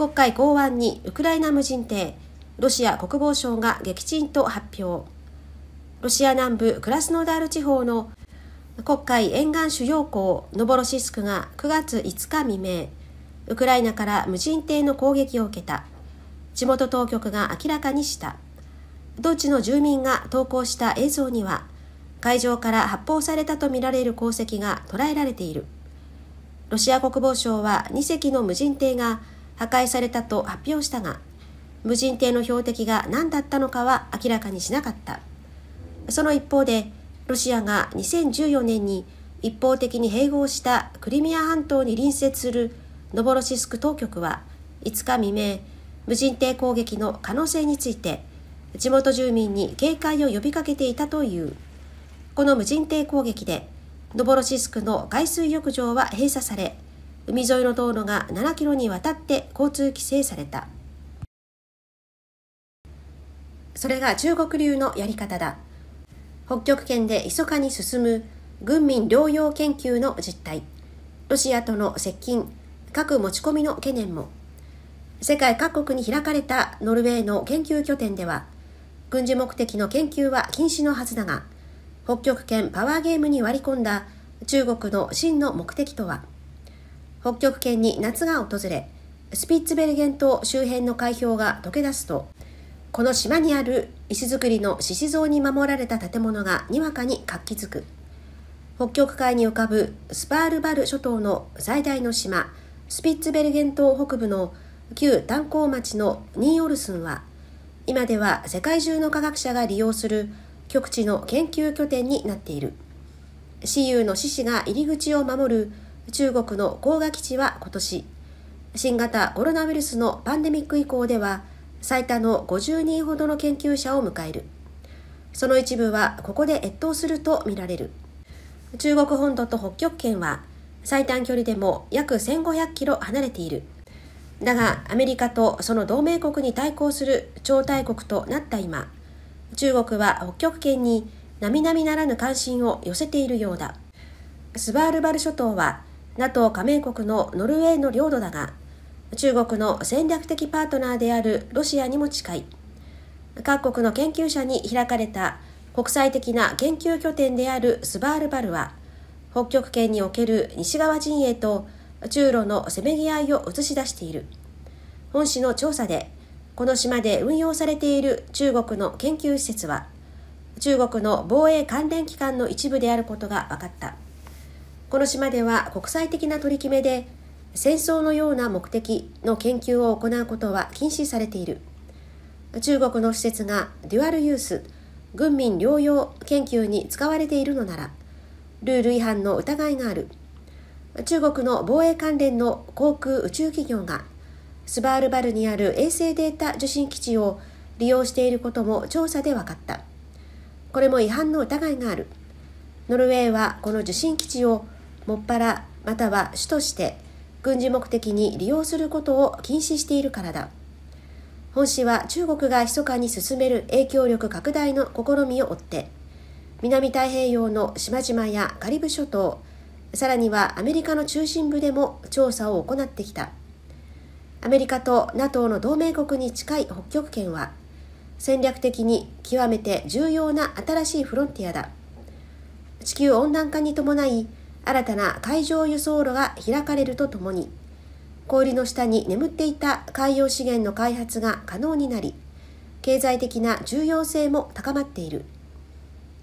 国会剛腕にウクライナ無人艇ロシア国防省が撃沈と発表ロシア南部クラスノダール地方の黒海沿岸主要港ノボロシスクが9月5日未明ウクライナから無人艇の攻撃を受けた地元当局が明らかにしたドイツの住民が投稿した映像には海上から発砲されたとみられる航跡が捉えられているロシア国防省は2隻の無人艇が破壊されたと発表したが無人艇の標的が何だったのかは明らかにしなかったその一方でロシアが2014年に一方的に併合したクリミア半島に隣接するノボロシスク当局は5日未明無人艇攻撃の可能性について地元住民に警戒を呼びかけていたというこの無人艇攻撃でノボロシスクの海水浴場は閉鎖され海沿いの道路が7キロにわたって交通規制されたそれが中国流のやり方だ北極圏で密かに進む軍民療養研究の実態ロシアとの接近核持ち込みの懸念も世界各国に開かれたノルウェーの研究拠点では軍事目的の研究は禁止のはずだが北極圏パワーゲームに割り込んだ中国の真の目的とは北極圏に夏が訪れスピッツベルゲン島周辺の海氷が溶け出すとこの島にある石造りの獅子像に守られた建物がにわかに活気づく北極海に浮かぶスパールバル諸島の最大の島スピッツベルゲン島北部の旧炭鉱町のニーオルスンは今では世界中の科学者が利用する極地の研究拠点になっている。私有の獅子が入り口を守る中国の黄河基地は今年、新型コロナウイルスのパンデミック以降では最多の50人ほどの研究者を迎える。その一部はここで越冬するとみられる。中国本土と北極圏は最短距離でも約1500キロ離れている。だがアメリカとその同盟国に対抗する超大国となった今、中国は北極圏に並々ならぬ関心を寄せているようだ。スバールバル諸島は NATO 加盟国のノルウェーの領土だが中国の戦略的パートナーであるロシアにも近い各国の研究者に開かれた国際的な研究拠点であるスバールバルは北極圏における西側陣営と中ロのせめぎ合いを映し出している本市の調査でこの島で運用されている中国の研究施設は中国の防衛関連機関の一部であることが分かった。この島では国際的な取り決めで戦争のような目的の研究を行うことは禁止されている中国の施設がデュアルユース軍民療養研究に使われているのならルール違反の疑いがある中国の防衛関連の航空宇宙企業がスバールバルにある衛星データ受信基地を利用していることも調査で分かったこれも違反の疑いがあるノルウェーはこの受信基地をもっぱらまたは主として軍事目的に利用することを禁止しているからだ本市は中国が密かに進める影響力拡大の試みを追って南太平洋の島々やカリブ諸島さらにはアメリカの中心部でも調査を行ってきたアメリカと NATO の同盟国に近い北極圏は戦略的に極めて重要な新しいフロンティアだ地球温暖化に伴い新たな海上輸送路が開かれるとともに氷の下に眠っていた海洋資源の開発が可能になり経済的な重要性も高まっている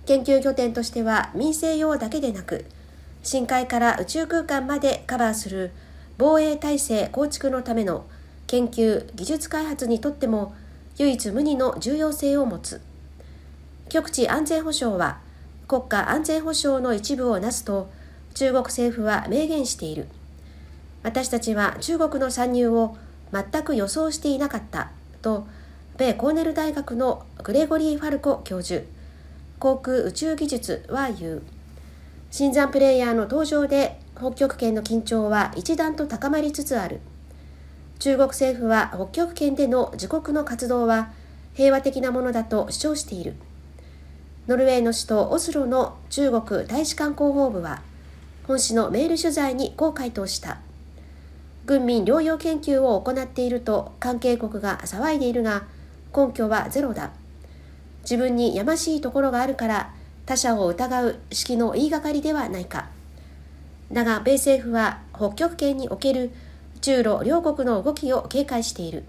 研究拠点としては民生用だけでなく深海から宇宙空間までカバーする防衛体制構築のための研究技術開発にとっても唯一無二の重要性を持つ極地安全保障は国家安全保障の一部をなすと中国政府は明言している私たちは中国の参入を全く予想していなかったと米コーネル大学のグレゴリー・ファルコ教授航空宇宙技術は言う新山プレイヤーの登場で北極圏の緊張は一段と高まりつつある中国政府は北極圏での自国の活動は平和的なものだと主張しているノルウェーの首都オスロの中国大使館広報部は本誌のメール取材にこう回答した軍民療養研究を行っていると関係国が騒いでいるが根拠はゼロだ自分にやましいところがあるから他者を疑う式の言いがかりではないかだが米政府は北極圏における中ロ両国の動きを警戒している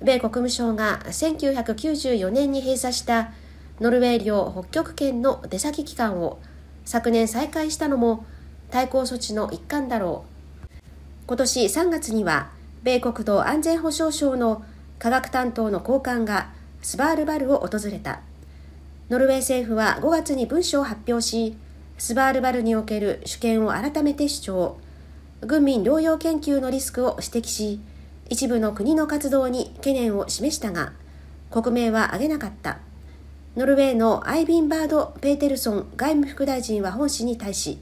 米国務省が1994年に閉鎖したノルウェー領北極圏の出先機関を昨年再開したのも対抗措置の一環だろう今年3月には米国と安全保障省の科学担当の高官がスバールバルを訪れたノルウェー政府は5月に文書を発表しスバールバルにおける主権を改めて主張軍民療養研究のリスクを指摘し一部の国の活動に懸念を示したが国名は挙げなかったノルウェーのアイビンバード・ペーテルソン外務副大臣は本市に対し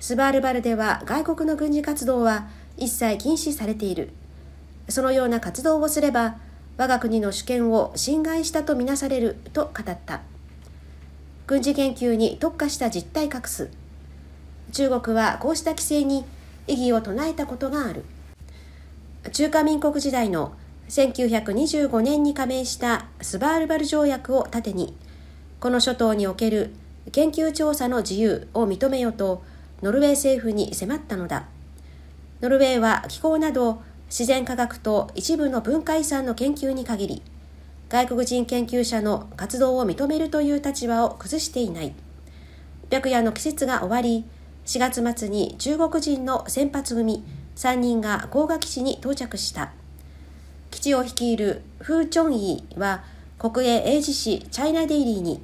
スバルバルでは外国の軍事活動は一切禁止されている。そのような活動をすれば、我が国の主権を侵害したとみなされると語った。軍事研究に特化した実態隠す。中国はこうした規制に異議を唱えたことがある。中華民国時代の1925年に加盟したスバールバル条約を盾に、この諸島における研究調査の自由を認めようと、ノルウェー政府に迫ったのだノルウェーは気候など自然科学と一部の文化遺産の研究に限り外国人研究者の活動を認めるという立場を崩していない白夜の季節が終わり4月末に中国人の先発組3人が甲賀基地に到着した基地を率いるフー・チョンイーは国営英字誌チャイナデイリーに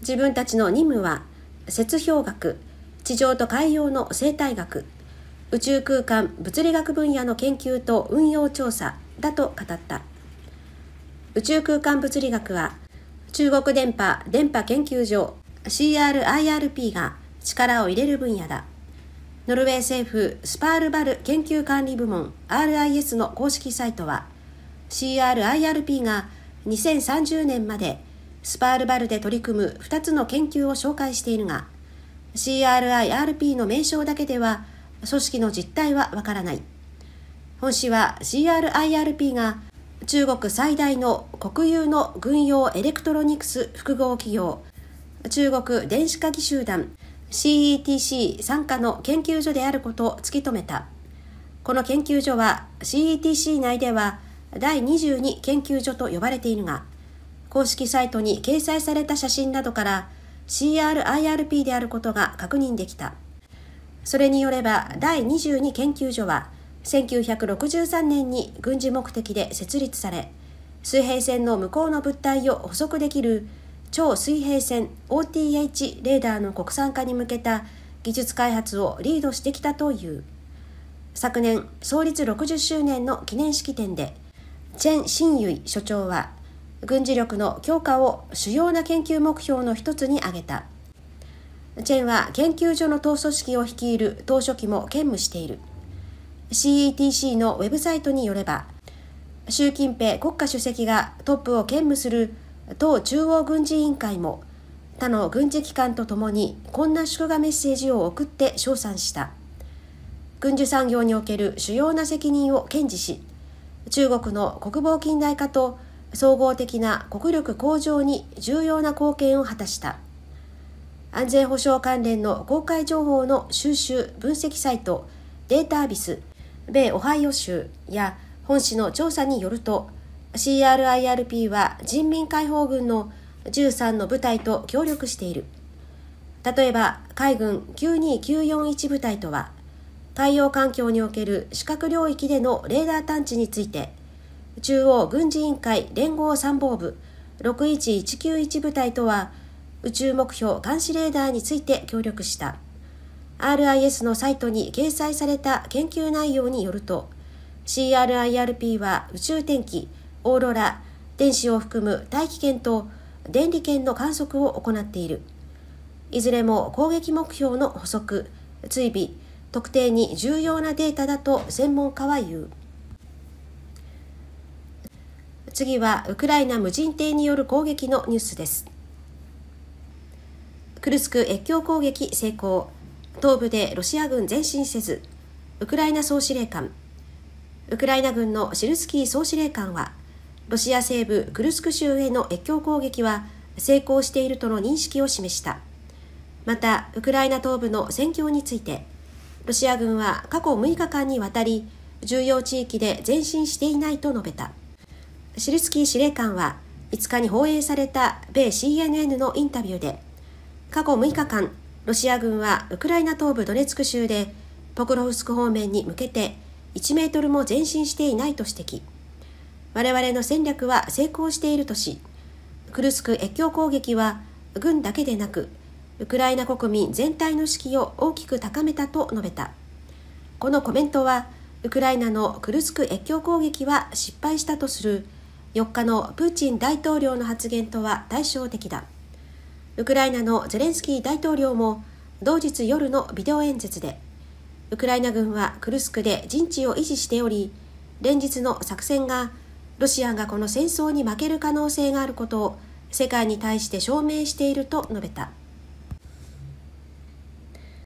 自分たちの任務は雪氷学地上と海洋の生態学宇宙空間物理学分野の研究と運用調査だと語った宇宙空間物理学は中国電波電波研究所 CRIRP が力を入れる分野だノルウェー政府スパールバル研究管理部門 RIS の公式サイトは CRIRP が2030年までスパールバルで取り組む2つの研究を紹介しているが CRIRP の名称だけでは組織の実態はわからない本市は CRIRP が中国最大の国有の軍用エレクトロニクス複合企業中国電子科技集団 CETC 傘下の研究所であることを突き止めたこの研究所は CETC 内では第22研究所と呼ばれているが公式サイトに掲載された写真などから CRIRP であることが確認できた。それによれば第22研究所は1963年に軍事目的で設立され水平線の向こうの物体を捕捉できる超水平線 OTH レーダーの国産化に向けた技術開発をリードしてきたという昨年創立60周年の記念式典でチェン・シンユイ所長は軍事力の強化を主要な研究目標の一つに挙げたチェンは研究所の党組織を率いる党書記も兼務している CETC のウェブサイトによれば習近平国家主席がトップを兼務する党中央軍事委員会も他の軍事機関とともにこんな祝賀メッセージを送って称賛した軍需産業における主要な責任を堅持し中国の国防近代化と総合的な国力向上に重要な貢献を果たした安全保障関連の公開情報の収集分析サイトデータビス米オハイオ州や本市の調査によると CRIRP は人民解放軍の13の部隊と協力している例えば海軍92941部隊とは海洋環境における視覚領域でのレーダー探知について中央軍事委員会連合参謀部61191部隊とは宇宙目標監視レーダーについて協力した RIS のサイトに掲載された研究内容によると CRIRP は宇宙天気オーロラ電子を含む大気圏と電離圏の観測を行っているいずれも攻撃目標の補足追尾特定に重要なデータだと専門家は言う。次はウクライナ無人艇による攻撃のニュースですクルスク越境攻撃成功東部でロシア軍前進せずウクライナ総司令官ウクライナ軍のシルスキー総司令官はロシア西部クルスク州への越境攻撃は成功しているとの認識を示したまたウクライナ東部の戦況についてロシア軍は過去6日間にわたり重要地域で前進していないと述べた。シルスキー司令官は5日に放映された米 CNN のインタビューで過去6日間ロシア軍はウクライナ東部ドネツク州でポクロフスク方面に向けて1メートルも前進していないと指摘我々の戦略は成功しているとしクルスク越境攻撃は軍だけでなくウクライナ国民全体の士気を大きく高めたと述べたこのコメントはウクライナのクルスク越境攻撃は失敗したとする4日のプーチン大統領の発言とは対照的だウクライナのゼレンスキー大統領も同日夜のビデオ演説でウクライナ軍はクルスクで陣地を維持しており連日の作戦がロシアがこの戦争に負ける可能性があることを世界に対して証明していると述べた。